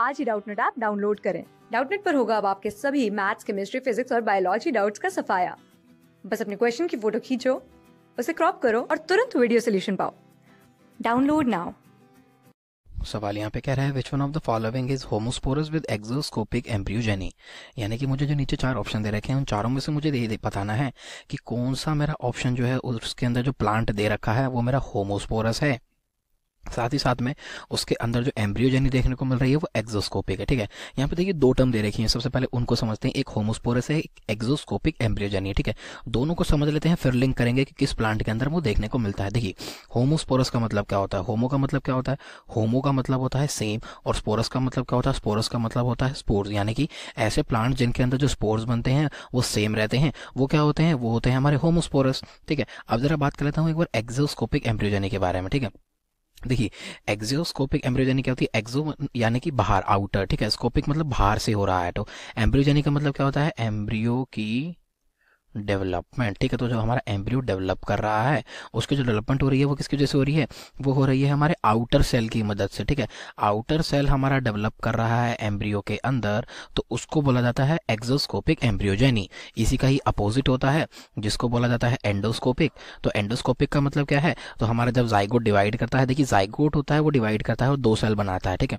आज ही Doubtnut app download करें डाउटनेट पर होगा अब आपके सभी मैथ्स केमिस्ट्री फिजिक्स और बायोलॉजी डाउट्स का सफाया बस अपने क्वेश्चन की फोटो खींचो उसे क्रॉप करो और तुरंत वीडियो सोल्यूशन पाओ डाउनलोड नाउ सवाल यहाँ पे कह रहा है which one of the following is homosporous with exoscopic embryogeny यानी कि मुझे जो नीचे चार ऑप्शन दे रखे हैं उन चारों में से मुझे ये बताना है कि कौन सा मेरा ऑप्शन जो है उसके अंदर जो प्लांट दे रखा है वो मेरा होमोस्पोरस है साथ ही साथ में उसके अंदर जो एम्ब्रियोजेनी देखने को मिल रही है वो एक्जोस्कोपिक है ठीक है यहाँ पे देखिए दो टर्म दे रखी है सबसे पहले उनको समझते हैं एक होमोस्पोरस है एक एक्जोस्कोपिक एम्ब्रियोजेनी है ठीक है दोनों को समझ लेते हैं फिर लिंक करेंगे कि किस प्लांट के अंदर वो देखने को मिलता है देखिए होमोस्पोरस का मतलब क्या होता है होमो का मतलब क्या होता है होमो का मतलब होता है सेम और स्पोरस का मतलब क्या होता है स्पोरस का मतलब होता है स्पोर्स यानी कि ऐसे प्लांट जिनके अंदर जो स्पोर्स बनते हैं वो सेम रहते हैं वो क्या होते हैं वो होते हैं हमारे होमोस्पोरस ठीक है अब जरा बात कर लेता हूँ एक बार एक्जोस्कोपिक एम्ब्रियोजेनी के बारे में ठीक है देखिए एक्जियोस्कोपिक एम्ब्रियोजेनिक क्या होती है एक्जो यानी कि बाहर आउटर ठीक है स्कोपिक मतलब बाहर से हो रहा है तो एम्ब्रियोजेनिक का मतलब क्या होता है एम्ब्रियो की डेवलपमेंट ठीक है तो जो हमारा एम्ब्रियो डेवलप कर रहा है उसकी जो डेवलपमेंट हो रही है वो किसकी वजह से हो रही है वो हो रही है हमारे आउटर सेल की मदद से ठीक है आउटर सेल हमारा डेवलप कर रहा है एम्ब्रियो के अंदर तो उसको बोला जाता है एक्जोस्कोपिक एम्ब्रियोजेनी इसी का ही अपोजिट होता है जिसको बोला जाता है एंडोस्कोपिक तो एंडोस्कोपिक का मतलब क्या है तो हमारा जब जाइगोट डिवाइड करता है देखिए जाइगोट होता है वो डिवाइड करता है और दो सेल बनाता है ठीक है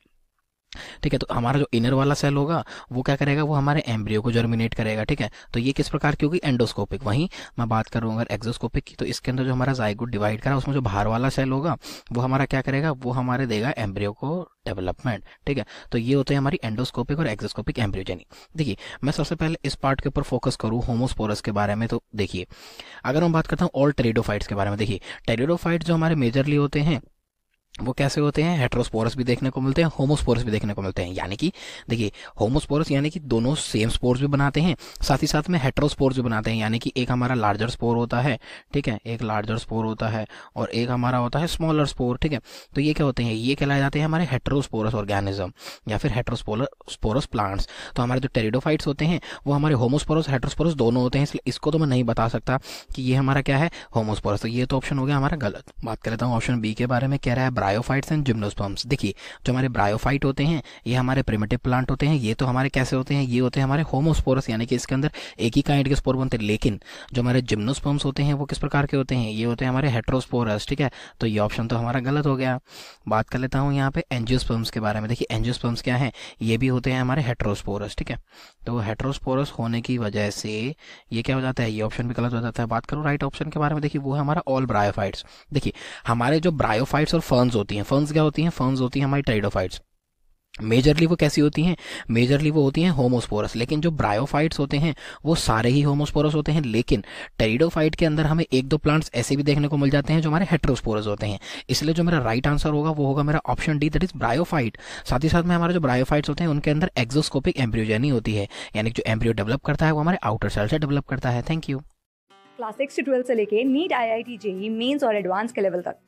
ठीक है तो हमारा जो इनर वाला सेल होगा वो क्या करेगा वो हमारे एम्ब्रियो को जर्मिनेट करेगा ठीक है तो ये किस प्रकार की होगी एंडोस्कोपिक वहीं मैं बात अगर एक्जोस्कोपिक की तो इसके अंदर जो हमारा जायगुड डिवाइड करा उसमें जो बाहर वाला सेल होगा वो हमारा क्या करेगा वो हमारे देगा एम्ब्रियो को डेवलपमेंट ठीक है तो ये होते हैं हमारी एंडोस्कोपिक और एक्जोस्कोपिक एम्ब्रियोजेनी देखिए मैं सबसे पहले इस पार्ट के ऊपर फोकस करूँ होमोस्पोरस के बारे में तो देखिए अगर मैं बात करता हूँ ऑल टेरिडोफाइट्स के बारे में देखिए टेरिडोफाइट जो हमारे मेजरली होते हैं वो कैसे होते हैं हेट्रोस्पोरस भी देखने को मिलते हैं होमोस्पोरस भी देखने को मिलते हैं यानी कि देखिए होमोस्पोरस यानी कि दोनों सेम स्पोर्स भी बनाते हैं साथ ही साथ में हेट्रोस्पोर्स भी बनाते हैं यानी कि एक हमारा लार्जर स्पोर होता है ठीक है एक लार्जर स्पोर होता है और एक हमारा होता है स्मॉलर स्पोर ठीक है तो ये क्या होते हैं ये कहलाए जाते हैं हमारे हेट्रोस्पोरस ऑर्गेनिज्म या फिर हेट्रोस्पोलर स्पोरस प्लांट्स तो हमारे जो टेरिडोफाइट्स होते हैं वो हमारे होमोस्पोरस हेट्रोस्पोरस दोनों होते हैं इसलिए इसको तो मैं नहीं बता सकता कि ये हमारा क्या है होमोस्पोरस तो ये तो ऑप्शन हो गया हमारा गलत बात कर लेता हूँ ऑप्शन बी के बारे में कह रहा है ब्रायोफाइट्स एंड जिम्नोस्पर्म्स देखिए जो हमारे ब्रायोफाइट होते हैं ये हमारे प्रिमेटिव प्लांट होते हैं ये तो हमारे कैसे होते हैं ये होते हैं हमारे होमोस्पोरस यानी कि इसके अंदर एक ही काइंड के स्पोर बनते हैं लेकिन जो हमारे जिम्नोस्पर्म्स होते हैं वो किस प्रकार के होते हैं ये होते हैं हमारे हेट्रोस्पोरस ठीक है तो ये ऑप्शन तो हमारा गलत हो गया बात कर लेता हूँ यहाँ पे एनजियोस्पर्म्स के बारे में देखिए एनजियोस्पर्म्स क्या है ये भी होते हैं हमारे हेट्रोस्पोरस ठीक है तो हेट्रोस्पोरस होने की वजह से ये क्या हो जाता है ये ऑप्शन भी गलत हो जाता है बात करूँ राइट ऑप्शन के बारे में देखिए वो है हमारा ऑल ब्रायोफाइट्स देखिए हमारे जो ब्रायोफाइट्स और फर्न फर्न्स होती हैं फर्न्स क्या होती हैं फर्न्स होती हैं हमारी ट्राइडोफाइट्स मेजरली वो कैसी होती हैं मेजरली वो होती हैं होमोस्पोरस लेकिन जो ब्रायोफाइट्स होते हैं वो सारे ही होमोस्पोरस होते हैं लेकिन टेरिडोफाइट के अंदर हमें एक दो प्लांट्स ऐसे भी देखने को मिल जाते हैं जो हमारे हेट्रोस्पोरस होते हैं इसलिए जो मेरा राइट आंसर होगा वो होगा मेरा option D that is bryophyte साथ ही साथ में हमारे जो ब्रायोफाइट्स होते हैं उनके अंदर एक्जोस्कोपिक एम्ब्रियोजेनी होती है यानी जो एम्ब्रियो डेवलप करता है वो हमारे आउटर सेल से डेवलप करता है थैंक यू क्लास सिक्स से ट्वेल्थ से लेके NEET I I T JEE mains और एडवांस के लेवल तक